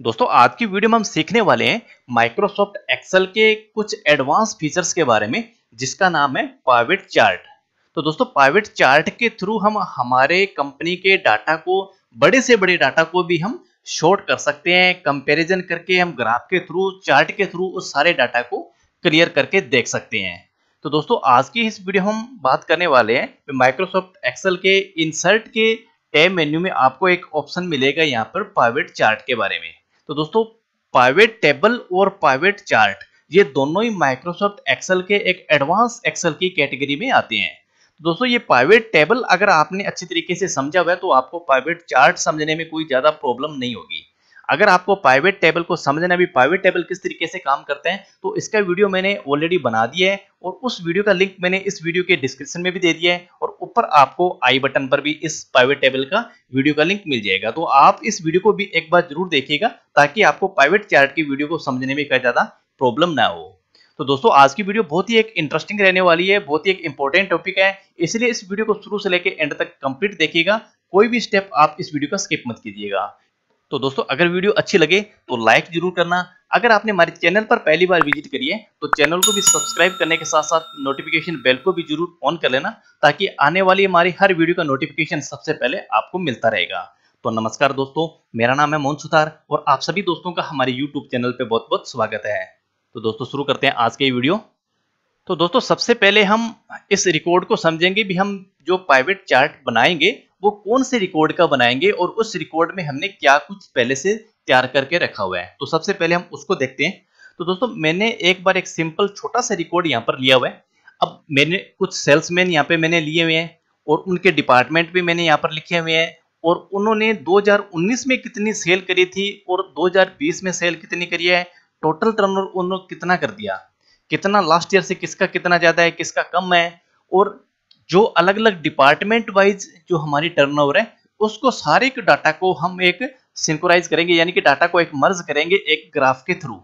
दोस्तों आज की वीडियो में हम सीखने वाले हैं माइक्रोसॉफ्ट एक्सेल के कुछ एडवांस फीचर्स के बारे में जिसका नाम है पाइवेट चार्ट तो दोस्तों पाइवेट चार्ट के थ्रू हम हमारे कंपनी के डाटा को बड़े से बड़े डाटा को भी हम शॉर्ट कर सकते हैं कंपैरिजन करके हम ग्राफ के थ्रू चार्ट के थ्रू उस सारे डाटा को क्लियर करके देख सकते हैं तो दोस्तों आज की इस वीडियो हम बात करने वाले हैं माइक्रोसॉफ्ट एक्सेल के इंसर्ट के टैब मेन्यू में आपको एक ऑप्शन मिलेगा यहाँ पर पाइवेट चार्ट के बारे में तो दोस्तों पाइवेट टेबल और पाइवेट चार्ट ये दोनों ही माइक्रोसॉफ्ट एक्सेल के एक एडवांस एक्सेल की कैटेगरी में आते हैं तो दोस्तों ये पाइवेट टेबल अगर आपने अच्छी तरीके से समझा हुआ है तो आपको पाइवेट चार्ट समझने में कोई ज़्यादा प्रॉब्लम नहीं होगी अगर आपको प्राइवेट टेबल को समझना भी प्राइवेट टेबल किस तरीके से काम करते हैं तो इसका वीडियो मैंने ऑलरेडी बना दिया है और उस वीडियो का लिंक मैंने इस वीडियो के डिस्क्रिप्शन में भी दे दिया है और ऊपर आपको आई बटन पर भी इस प्राइवेट टेबल का वीडियो का लिंक मिल जाएगा तो आप इस वीडियो को भी एक बार जरूर देखिएगा ताकि आपको प्राइवेट चार्ट की वीडियो को समझने में कहीं ज़्यादा प्रॉब्लम ना हो तो दोस्तों आज की वीडियो बहुत ही एक इंटरेस्टिंग रहने वाली है बहुत ही एक इंपॉर्टेंट टॉपिक है इसलिए इस वीडियो को शुरू से लेकर एंड तक कंप्लीट देखिएगा कोई भी स्टेप आप इस वीडियो का स्किप मत कीजिएगा तो दोस्तों अगर वीडियो अच्छी लगे तो लाइक जरूर करना अगर आपने हमारे चैनल पर पहली बार विजिट करी है तो चैनल को भी सब्सक्राइब करने के साथ साथ नोटिफिकेशन बेल को भी जरूर ऑन कर लेना ताकि आने वाली हमारी हर वीडियो का नोटिफिकेशन सबसे पहले आपको मिलता रहेगा तो नमस्कार दोस्तों मेरा नाम है मोहन सुथार और आप सभी दोस्तों का हमारे यूट्यूब चैनल पर बहुत बहुत स्वागत है तो दोस्तों शुरू करते हैं आज के वीडियो तो दोस्तों सबसे पहले हम इस रिकॉर्ड को समझेंगे भी हम जो प्राइवेट चार्ट बनाएंगे वो कौन से रिकॉर्ड का बनाएंगे और उस रिकॉर्ड में हमने क्या कुछ पहले से तैयार करके रखा हुआ है तो सबसे पहले हम उसको देखते हैं तो दोस्तों मैंने एक बार एक सिंपल छोटा सा रिकॉर्ड यहाँ पर लिया हुआ है अब मैंने कुछ सेल्समैन यहाँ पे मैंने लिए हुए हैं और उनके डिपार्टमेंट भी मैंने यहाँ पर लिखे हुए हैं और उन्होंने 2019 में कितनी सेल करी थी और 2020 में सेल कितनी करी है टोटल टर्न उन्होंने कितना कर दिया कितना लास्ट ईयर से किसका कितना ज़्यादा है किसका कम है और जो अलग अलग डिपार्टमेंट वाइज जो हमारी टर्नओवर है उसको सारे के डाटा को हम एक सिंकोराइज करेंगे यानी कि डाटा को एक मर्ज करेंगे एक ग्राफ के थ्रू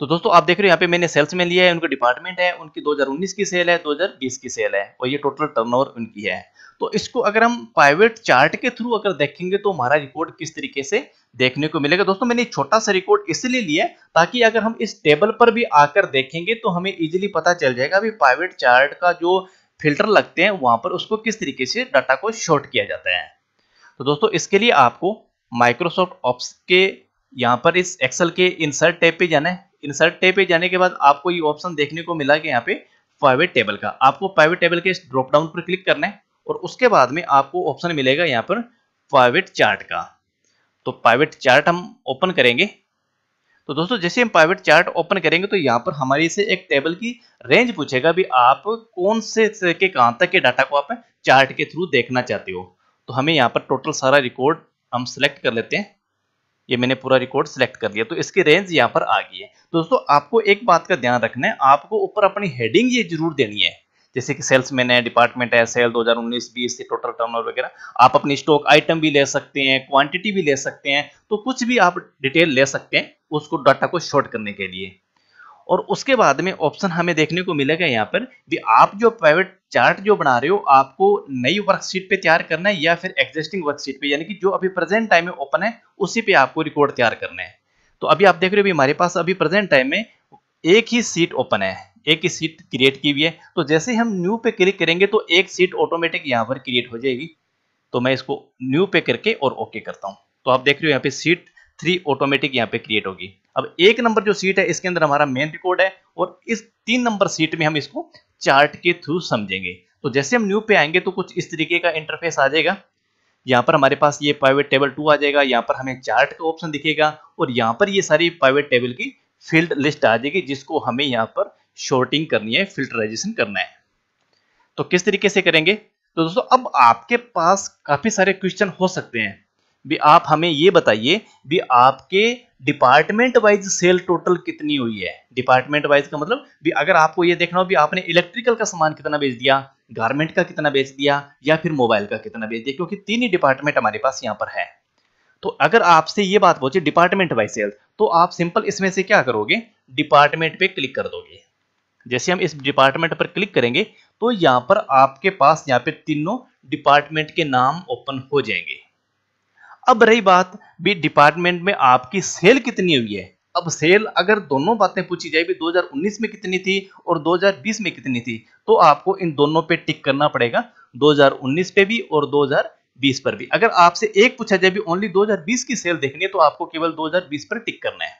तो दोस्तों आप देख रहे हो यहाँ पे मैंने सेल्स में लिया है उनका डिपार्टमेंट है उनकी 2019 की सेल है 2020 की सेल है और ये टोटल टर्नओवर उनकी है तो इसको अगर हम प्राइवेट चार्ट के थ्रू अगर देखेंगे तो हमारा रिकॉर्ड किस तरीके से देखने को मिलेगा दोस्तों मैंने छोटा सा रिकॉर्ड इसलिए लिया ताकि अगर हम इस टेबल पर भी आकर देखेंगे तो हमें इजिली पता चल जाएगा अभी प्राइवेट चार्ट का जो फिल्टर लगते हैं वहां पर उसको किस तरीके से डाटा को शॉर्ट किया जाता है तो दोस्तों इसके लिए आपको माइक्रोसॉफ्ट ऑप्स के यहाँ पर इस एक्सेल के इंसर्ट टैब पे जाना है इंसर्ट टैब पे जाने के बाद आपको ये ऑप्शन देखने को मिला कि यहाँ पे प्राइवेट टेबल का आपको प्राइवेट टेबल के ड्रॉप डाउन पर क्लिक करना है और उसके बाद में आपको ऑप्शन मिलेगा यहाँ पर प्राइवेट चार्ट का तो प्राइवेट चार्ट हम ओपन करेंगे तो दोस्तों जैसे हम प्राइवेट चार्ट ओपन करेंगे तो यहाँ पर हमारी से एक टेबल की रेंज पूछेगा भी आप कौन से, के कहां तक के डाटा को आप चार्ट के थ्रू देखना चाहते हो तो हमें यहाँ पर टोटल सारा रिकॉर्ड हम सिलेक्ट कर लेते हैं ये मैंने पूरा रिकॉर्ड सिलेक्ट कर लिया तो इसकी रेंज यहाँ पर आ गई है दोस्तों आपको एक बात का ध्यान रखना है आपको ऊपर अपनी हेडिंग ये जरूर देनी है जैसे कि सेल्स मैन है डिपार्टमेंट है सेल 2019 20 से टोटल टर्नओवर वगैरह आप अपनी स्टॉक आइटम भी ले सकते हैं क्वांटिटी भी ले सकते हैं तो कुछ भी आप डिटेल ले सकते हैं उसको डाटा को शॉर्ट करने के लिए और उसके बाद में ऑप्शन हमें देखने को मिलेगा यहाँ पर भी आप जो प्राइवेट चार्ट जो बना रहे हो आपको नई वर्कशीट पे तैयार करना है या फिर एग्जिस्टिंग वर्कशीट पे यानी कि जो अभी प्रेजेंट टाइम में ओपन है उसी पे आपको रिकॉर्ड तैयार करना है तो अभी आप देख रहे हो हमारे पास अभी प्रेजेंट टाइम में एक ही सीट ओपन है एक ही सीट क्रिएट की हुई है तो जैसे ही हम न्यू पे क्लिक करेंगे तो एक सीट ऑटोमेटिक यहां पर क्रिएट हो जाएगी तो मैं इसको न्यू पे करके और ओके करता हूं तो आप देख रहे हो यहाँ पे सीट थ्री ऑटोमेटिक यहाँ पे क्रिएट होगी अब एक नंबर जो सीट है इसके अंदर हमारा मेन रिकॉर्ड है और इस तीन नंबर सीट में हम इसको चार्ट के थ्रू समझेंगे तो जैसे हम न्यू पे आएंगे तो कुछ इस तरीके का इंटरफेस आ जाएगा यहाँ पर हमारे पास ये प्राइवेट टेबल टू आ जाएगा यहाँ पर हमें चार्ट का ऑप्शन दिखेगा और यहाँ पर ये सारी प्राइवेट टेबल की फील्ड लिस्ट आ जाएगी जिसको हमें यहाँ पर शॉर्टिंग करनी है फिल्टराइजेशन करना है तो किस तरीके से करेंगे तो दोस्तों अब आपके पास काफ़ी सारे क्वेश्चन हो सकते हैं भी आप हमें ये बताइए भी आपके डिपार्टमेंट वाइज सेल टोटल कितनी हुई है डिपार्टमेंट वाइज का मतलब भी अगर आपको ये देखना हो भी आपने इलेक्ट्रिकल का सामान कितना बेच दिया गारमेंट का कितना बेच दिया या फिर मोबाइल का कितना बेच दिया क्योंकि तीन ही डिपार्टमेंट हमारे पास यहाँ पर है तो अगर आपसे ये बात पूछे डिपार्टमेंट वाइज सेल तो आप सिंपल इसमें से क्या करोगे डिपार्टमेंट पे क्लिक कर दोगे जैसे हम इस डिपार्टमेंट पर क्लिक करेंगे तो यहाँ पर आपके पास यहाँ पे तीनों डिपार्टमेंट के नाम ओपन हो जाएंगे अब रही बात भी डिपार्टमेंट में आपकी सेल कितनी हुई है अब सेल अगर दोनों बातें पूछी जाए भी 2019 में कितनी थी और 2020 में कितनी थी तो आपको इन दोनों पे टिक करना पड़ेगा 2019 पे भी और 2020 पर भी अगर आपसे एक पूछा जाए भी ओनली 2020 की सेल देखनी है तो आपको केवल 2020 पर टिक करना है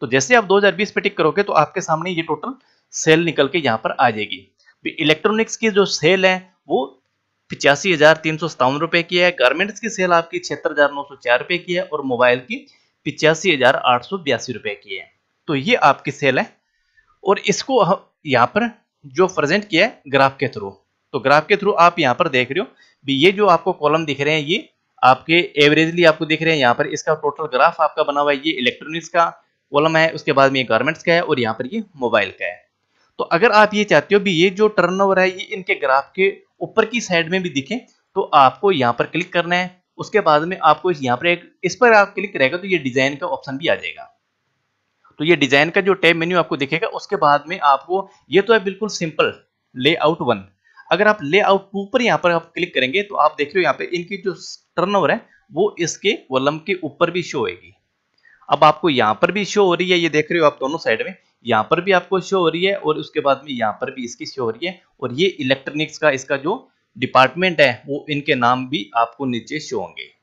तो जैसे आप 2020 पे टिक करोगे तो आपके सामने ये टोटल सेल निकल के यहाँ पर आ जाएगी तो इलेक्ट्रॉनिक्स की जो सेल है वो पिचासी हजार तीन सौ सत्तावन रुपए की है गारमेंट्स की सेल आपकी छिहत्तर हजार नौ सौ चार रुपए की है और मोबाइल की पिचासी हजार आठ सौ बयासी रुपए की है तो ये आपकी सेल है और इसको यहाँ पर जो प्रेजेंट किया है ग्राफ के थ्रू तो ग्राफ के थ्रू आप यहाँ पर देख रहे हो भी ये जो आपको कॉलम दिख रहे हैं ये आपके एवरेजली आपको दिख रहे हैं यहाँ पर इसका टोटल ग्राफ आपका बना हुआ है ये इलेक्ट्रॉनिक्स का कॉलम है उसके बाद में ये गारमेंट्स का है और यहाँ पर ये मोबाइल का है तो अगर आप ये चाहते हो भी ये जो ओवर है ये इनके ग्राफ के ऊपर की साइड में भी दिखे तो आपको यहाँ पर क्लिक करना है उसके बाद में आपको यहाँ पर एक इस पर आप क्लिक करेगा तो ये डिजाइन का ऑप्शन भी आ जाएगा तो ये डिजाइन का जो टैब मेन्यू आपको दिखेगा उसके बाद में आपको ये तो है बिल्कुल सिंपल लेआउट वन अगर आप लेआउट टू पर यहाँ पर आप क्लिक करेंगे तो आप देख रहे हो यहाँ पे इनकी जो टर्नओवर है वो इसके वॉलम के ऊपर भी शो होगी अब आपको यहाँ पर भी शो हो रही है ये देख रहे हो आप दोनों साइड में यहां पर भी आपको शो हो रही है और उसके बाद में यहाँ पर भी इसकी शो हो रही है और ये इलेक्ट्रॉनिक्स का इसका जो डिपार्टमेंट है वो इनके नाम भी आपको नीचे शो होंगे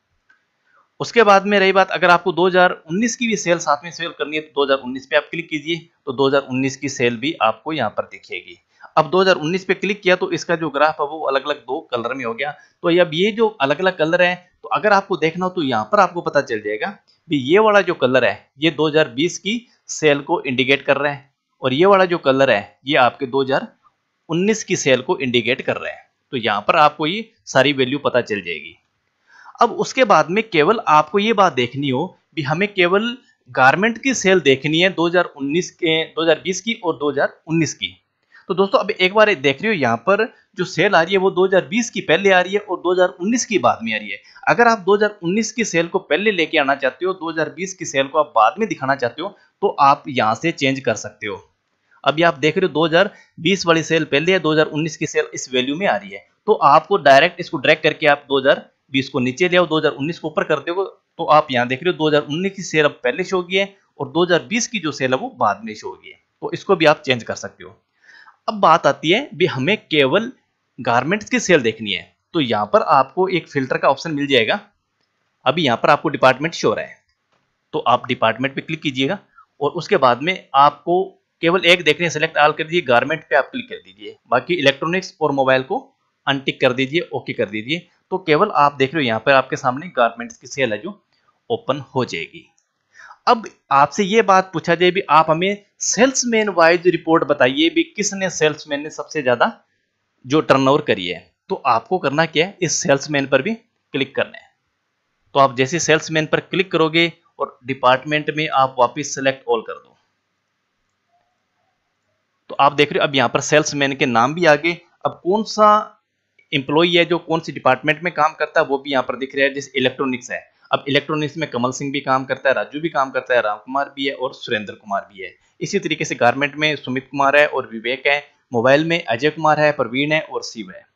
उसके बाद में रही बात अगर आपको 2019 की भी सेल साथ में सेल करनी है तो 2019 पे आप क्लिक कीजिए तो 2019 की सेल भी आपको यहाँ पर दिखेगी अब 2019 पे क्लिक किया तो इसका जो ग्राफ है वो अलग अलग दो कलर में हो गया तो अब ये जो अलग अलग कलर है तो अगर आपको देखना हो तो यहाँ पर आपको पता चल जाएगा भी ये वाला जो कलर है ये 2020 की सेल को इंडिकेट कर रहे हैं और ये वाला जो कलर है ये आपके 2019 की सेल को इंडिकेट कर रहे हैं तो यहां पर आपको ये सारी वैल्यू पता चल जाएगी अब उसके बाद में केवल आपको ये बात देखनी हो भी हमें केवल गारमेंट की सेल देखनी है 2019 के 2020 की और 2019 की तो दोस्तों अब एक बार देख रहे हो यहाँ पर जो सेल आ रही है वो 2020 की पहले आ रही है और 2019 की बाद में आ रही है अगर आप 2019 की सेल को पहले लेके आना चाहते हो 2020 की सेल को आप बाद में दिखाना चाहते हो तो आप यहां से चेंज कर सकते हो अभी आप देख रहे हो 2020 वाली सेल पहले है 2019 की सेल इस वैल्यू में आ रही है तो आपको डायरेक्ट इसको ड्रैग करके आप 2020 को नीचे ले आओ 2019 को ऊपर कर दो तो आप यहां देख रहे हो 2019 की सेल अब पहले शो होगी है और 2020 की जो सेल है वो बाद में शो होगी है तो इसको भी आप चेंज कर सकते हो अब बात आती है भी हमें केवल गारमेंट्स की सेल देखनी है तो यहाँ पर आपको एक फिल्टर का ऑप्शन मिल जाएगा अभी यहाँ पर आपको डिपार्टमेंट शो रहा है तो आप डिपार्टमेंट पे क्लिक कीजिएगा और उसके बाद में आपको केवल एक देखने सेलेक्ट आल कर दीजिए गारमेंट पे आप क्लिक कर दीजिए बाकी इलेक्ट्रॉनिक्स और मोबाइल को अनटिक कर दीजिए ओके कर दीजिए तो केवल आप देख रहे हो यहाँ पर आपके सामने गारमेंट्स की सेल है जो ओपन हो जाएगी अब आपसे ये बात पूछा जाए भी आप हमें सेल्समैन वाइज रिपोर्ट बताइए भी किसने सेल्समैन ने सबसे ज़्यादा जो टर्नओवर करी है तो आपको करना क्या है इस सेल्समैन पर भी क्लिक करना है तो आप जैसे सेल्समैन पर क्लिक करोगे और डिपार्टमेंट में आप वापस सेलेक्ट ऑल कर दो तो आप देख रहे हो अब यहाँ पर सेल्समैन के नाम भी आगे अब कौन सा एम्प्लॉई है जो कौन सी डिपार्टमेंट में काम करता है वो भी यहां पर दिख रहा है जैसे इलेक्ट्रॉनिक्स है अब इलेक्ट्रॉनिक्स में कमल सिंह भी काम करता है राजू भी काम करता है राम कुमार भी है और सुरेंद्र कुमार भी है इसी तरीके से गारमेंट में सुमित कुमार है और विवेक है मोबाइल में अजय कुमार है प्रवीण है और शिव है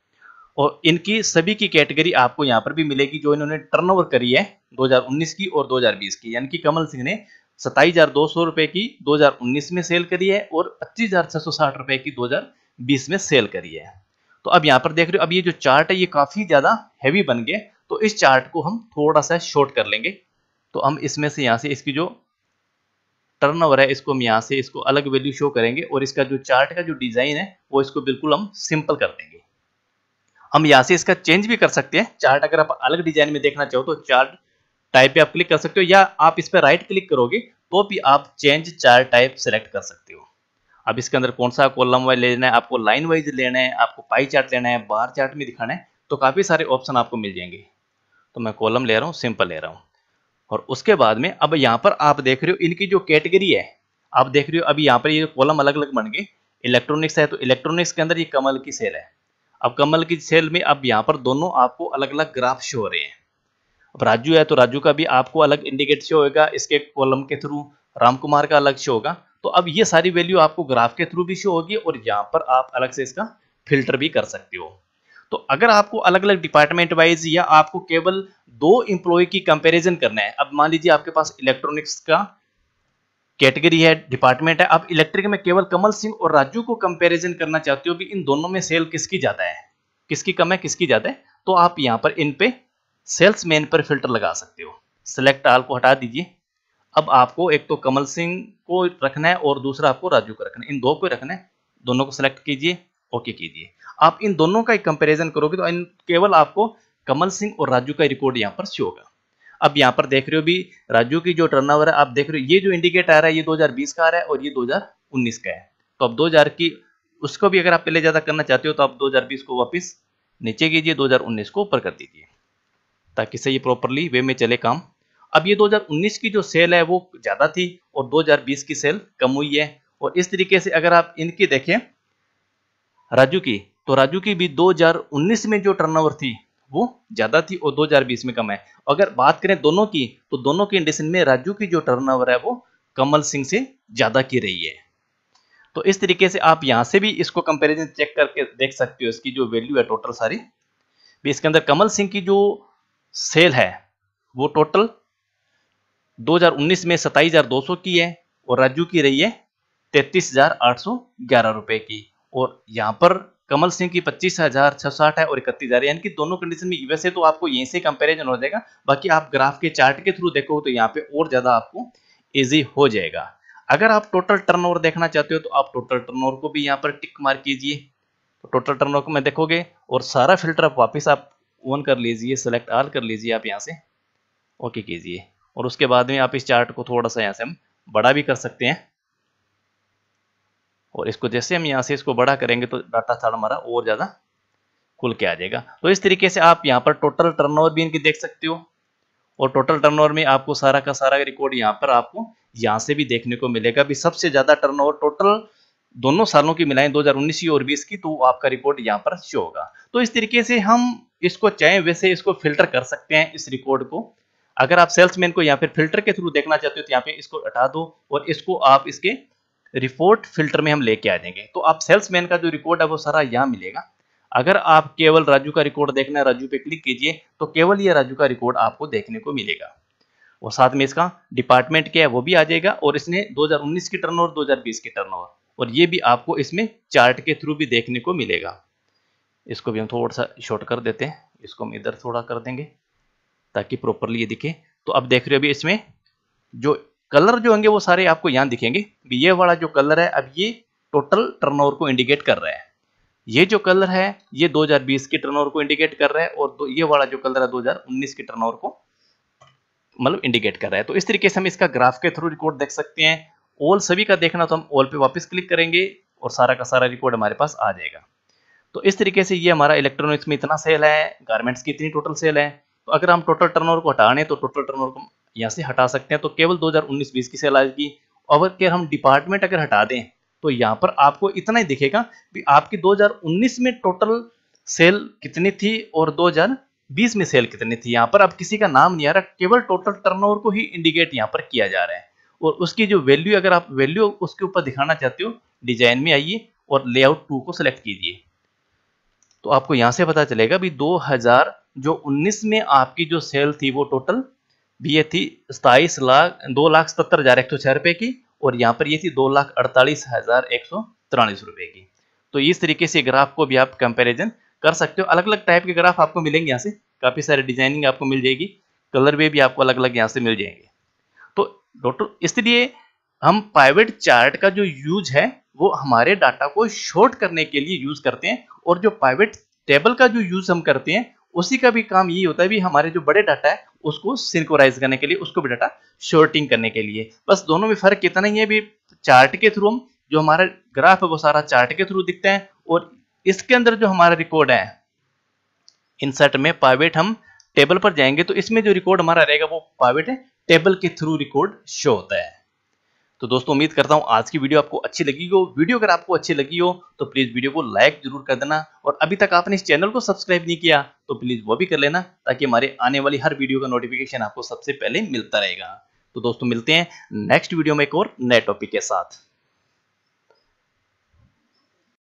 और इनकी सभी की कैटेगरी आपको यहाँ पर भी मिलेगी जो इन्होंने टर्नओवर करी है 2019 की और 2020 की यानी कि कमल सिंह ने सताईस हजार दो सौ रुपए की 2019 में सेल करी है और पच्चीस हजार छह सौ साठ रुपए की 2020 में सेल करी है तो अब यहाँ पर देख रहे हो अब ये जो चार्ट है ये काफी ज्यादा हैवी बन गए तो इस चार्ट को हम थोड़ा सा शॉर्ट कर लेंगे तो हम इसमें से यहाँ से इसकी जो ओवर है इसको हम यहाँ से इसको अलग वैल्यू शो करेंगे और इसका जो चार्ट का जो डिजाइन है वो इसको बिल्कुल हम सिंपल कर देंगे हम यहाँ से इसका चेंज भी कर सकते हैं चार्ट अगर आप अलग डिजाइन में देखना चाहो तो चार्ट टाइप पे आप क्लिक कर सकते हो या आप इस पर राइट क्लिक करोगे तो भी आप चेंज चार्ट टाइप सेलेक्ट कर सकते हो अब इसके अंदर कौन सा कॉलम वाइज लेना है आपको लाइन वाइज लेना है आपको पाई चार्ट लेना है बार चार्ट में दिखाना है तो काफ़ी सारे ऑप्शन आपको मिल जाएंगे तो मैं कॉलम ले रहा हूँ सिंपल ले रहा हूँ और उसके बाद में अब यहाँ पर आप देख रहे हो इनकी जो कैटेगरी है आप देख रहे हो अभी यहाँ पर ये यह कॉलम अलग अलग बन गए इलेक्ट्रॉनिक्स है तो इलेक्ट्रॉनिक्स के अंदर ये कमल की सेल है अब कमल की सेल में अब यहाँ पर दोनों आपको अलग अलग ग्राफ शो हो रहे हैं अब राजू है तो राजू का भी आपको अलग इंडिकेट शो होगा इसके कॉलम के थ्रू राम कुमार का अलग शो होगा तो अब ये सारी वैल्यू आपको ग्राफ के थ्रू भी शो होगी और यहाँ पर आप अलग से इसका फिल्टर भी कर सकते हो तो अगर आपको अलग अलग डिपार्टमेंट वाइज या आपको केवल दो एम्प्लॉय की कंपेरिजन करना है अब मान लीजिए आपके पास इलेक्ट्रॉनिक्स का कैटेगरी है डिपार्टमेंट है आप इलेक्ट्रिक में केवल कमल सिंह और राजू को कंपैरिजन करना चाहते हो कि इन दोनों में सेल किसकी ज़्यादा है किसकी कम है किसकी ज़्यादा है तो आप यहाँ पर इन पे सेल्स मैन पर फिल्टर लगा सकते हो सेलेक्ट आल को हटा दीजिए अब आपको एक तो कमल सिंह को रखना है और दूसरा आपको राजू को रखना है इन दो को रखना है दोनों को सिलेक्ट कीजिए ओके कीजिए आप इन दोनों का कंपेरिजन करोगे तो इन केवल आपको कमल सिंह और राजू का रिकॉर्ड यहाँ पर शो होगा अब यहां पर देख रहे हो भी राज्यों की जो टर्न है आप देख रहे हो ये जो इंडिकेट आ रहा है ये 2020 का आ रहा है और ये 2019 का है तो अब 2000 की उसको भी अगर आप पहले ज़्यादा करना चाहते हो तो आप 2020 को वापस नीचे कीजिए 2019 को ऊपर कर दीजिए ताकि सही प्रॉपरली वे में चले काम अब ये 2019 की जो सेल है वो ज़्यादा थी और 2020 की सेल कम हुई है और इस तरीके से अगर आप इनकी देखें राजू की तो राजू की भी 2019 में जो टर्नओवर थी वो ज़्यादा थी और 2020 में कम है अगर बात करें दोनों की तो दोनों के इंडेक्स में राजू की जो टर्नओवर है वो कमल सिंह से ज़्यादा की रही है तो इस तरीके से आप यहां से भी इसको कंपेरिजन चेक करके देख सकते हो इसकी जो वैल्यू है टोटल सारी भी इसके अंदर कमल सिंह की जो सेल है वो टोटल 2019 में 27,200 की है और राजू की रही है तैतीस हजार रुपए की और यहां पर कमल सिंह की पच्चीस हजार छह साठ है और इकतीस हजार यानी कि दोनों कंडीशन में यूएसए तो आपको यहीं से कंपेरिजन हो जाएगा बाकी आप ग्राफ के चार्ट के थ्रू देखो तो यहाँ पे और ज्यादा आपको ईजी हो जाएगा अगर आप टोटल टर्न देखना चाहते हो तो आप टोटल टर्न को भी यहाँ पर टिक मार कीजिए तो टोटल टर्न को मैं देखोगे और सारा फिल्टर आप वापिस आप ऑन कर लीजिए सेलेक्ट ऑल कर लीजिए आप यहाँ से ओके कीजिए और उसके बाद में आप इस चार्ट को थोड़ा सा यहाँ से हम बड़ा भी कर सकते हैं और इसको जैसे हम यहाँ से इसको बड़ा करेंगे तो डाटा सारा हमारा और ज़्यादा खुल के आ जाएगा तो इस तरीके से आप यहाँ पर टोटल टर्नओवर भी इनकी देख सकते हो और टोटल टर्नओवर में आपको सारा का सारा रिकॉर्ड यहाँ पर आपको यहाँ से भी देखने को मिलेगा भी सबसे ज़्यादा टर्नओवर टोटल दोनों सालों की मिलाएं 2019 और 20 की तो आपका रिपोर्ट यहाँ पर शो होगा तो इस तरीके से हम इसको चाहे वैसे इसको फिल्टर कर सकते हैं इस रिकॉर्ड को अगर आप सेल्समैन को यहाँ पर फिल्टर के थ्रू देखना चाहते हो तो यहाँ पे इसको हटा दो और इसको आप इसके रिपोर्ट फिल्टर में हम लेके आ जाएंगे तो आप सेल्समैन का जो रिकॉर्ड है वो सारा यहाँ मिलेगा अगर आप केवल राजू का रिकॉर्ड देखना है राजू पे क्लिक कीजिए तो केवल ये राजू का रिकॉर्ड आपको देखने को मिलेगा और साथ में इसका डिपार्टमेंट क्या है वो भी आ जाएगा और इसने 2019 की टर्न ओवर दो की टर्न ओवर और ये भी आपको इसमें चार्ट के थ्रू भी देखने को मिलेगा इसको भी हम थोड़ा सा शॉर्ट कर देते हैं इसको हम इधर थोड़ा कर देंगे ताकि प्रॉपरली ये दिखे तो अब देख रहे हो अभी इसमें जो कलर जो होंगे वो सारे आपको यहां दिखेंगे ये वाला जो कलर है अब ये टोटल टर्नओवर को इंडिकेट कर रहा है ये जो कलर है ये 2020 के टर्नओवर को इंडिकेट कर रहा है और ये वाला जो कलर है 2019 के टर्नओवर को मतलब इंडिकेट कर रहा है तो इस तरीके से हम इसका ग्राफ के थ्रू रिकॉर्ड देख सकते हैं ऑल सभी का देखना तो हम ऑल पे वापस क्लिक करेंगे और सारा का सारा रिकॉर्ड हमारे पास आ जाएगा तो इस तरीके से ये हमारा इलेक्ट्रॉनिक्स में इतना सेल है गारमेंट्स की इतनी टोटल सेल है तो अगर हम टोटल टर्नओवर को हटाने तो टोटल टर्नओवर को यहाँ से हटा सकते हैं तो केवल 2019-20 की सेल आएगी और अगर हम डिपार्टमेंट अगर हटा दें तो यहाँ पर आपको इतना ही दिखेगा कि आपकी 2019 में टोटल सेल कितनी थी और 2020 में सेल कितनी थी यहाँ पर अब किसी का नाम नहीं आ रहा केवल टोटल टर्नओवर को ही इंडिकेट यहाँ पर किया जा रहा है और उसकी जो वैल्यू अगर आप वैल्यू उसके ऊपर दिखाना चाहते हो डिजाइन में आइए और लेआउट टू को सिलेक्ट कीजिए तो आपको यहाँ से पता चलेगा भी 2000 जो 19 में आपकी जो सेल थी वो टोटल भी ये थी सताईस लाख दो लाख सत्तर हज़ार एक सौ छह रुपए की और यहाँ पर ये थी दो लाख अड़तालीस हज़ार एक सौ तिरालीस रुपए की तो इस तरीके से ग्राफ को भी आप कंपैरिजन कर सकते हो अलग अलग टाइप के ग्राफ आपको मिलेंगे यहाँ से काफ़ी सारे डिजाइनिंग आपको मिल जाएगी कलर वे भी आपको अलग अलग यहाँ से मिल जाएंगे तो डॉक्टर इसलिए हम प्राइवेट चार्ट का जो यूज है वो हमारे डाटा को शॉर्ट करने के लिए यूज़ करते हैं और जो प्राइवेट टेबल का जो यूज़ हम करते हैं उसी का भी काम यही होता है भी हमारे जो बड़े डाटा है उसको सिंकोराइज करने के लिए उसको भी डाटा शॉर्टिंग करने के लिए बस दोनों में फर्क कितना ही है भी चार्ट के थ्रू हम जो हमारा ग्राफ है वो सारा चार्ट के थ्रू दिखते हैं और इसके अंदर जो हमारा रिकॉर्ड है इंसर्ट में पावेट हम टेबल पर जाएंगे तो इसमें जो रिकॉर्ड हमारा रहेगा वो पावेट है टेबल के थ्रू रिकॉर्ड शो होता है तो दोस्तों उम्मीद करता हूँ आज की वीडियो आपको अच्छी लगी हो वीडियो अगर आपको अच्छी लगी हो तो प्लीज़ वीडियो को लाइक जरूर कर देना और अभी तक आपने इस चैनल को सब्सक्राइब नहीं किया तो प्लीज़ वो भी कर लेना ताकि हमारे आने वाली हर वीडियो का नोटिफिकेशन आपको सबसे पहले मिलता रहेगा तो दोस्तों मिलते हैं नेक्स्ट वीडियो में एक और नए टॉपिक के साथ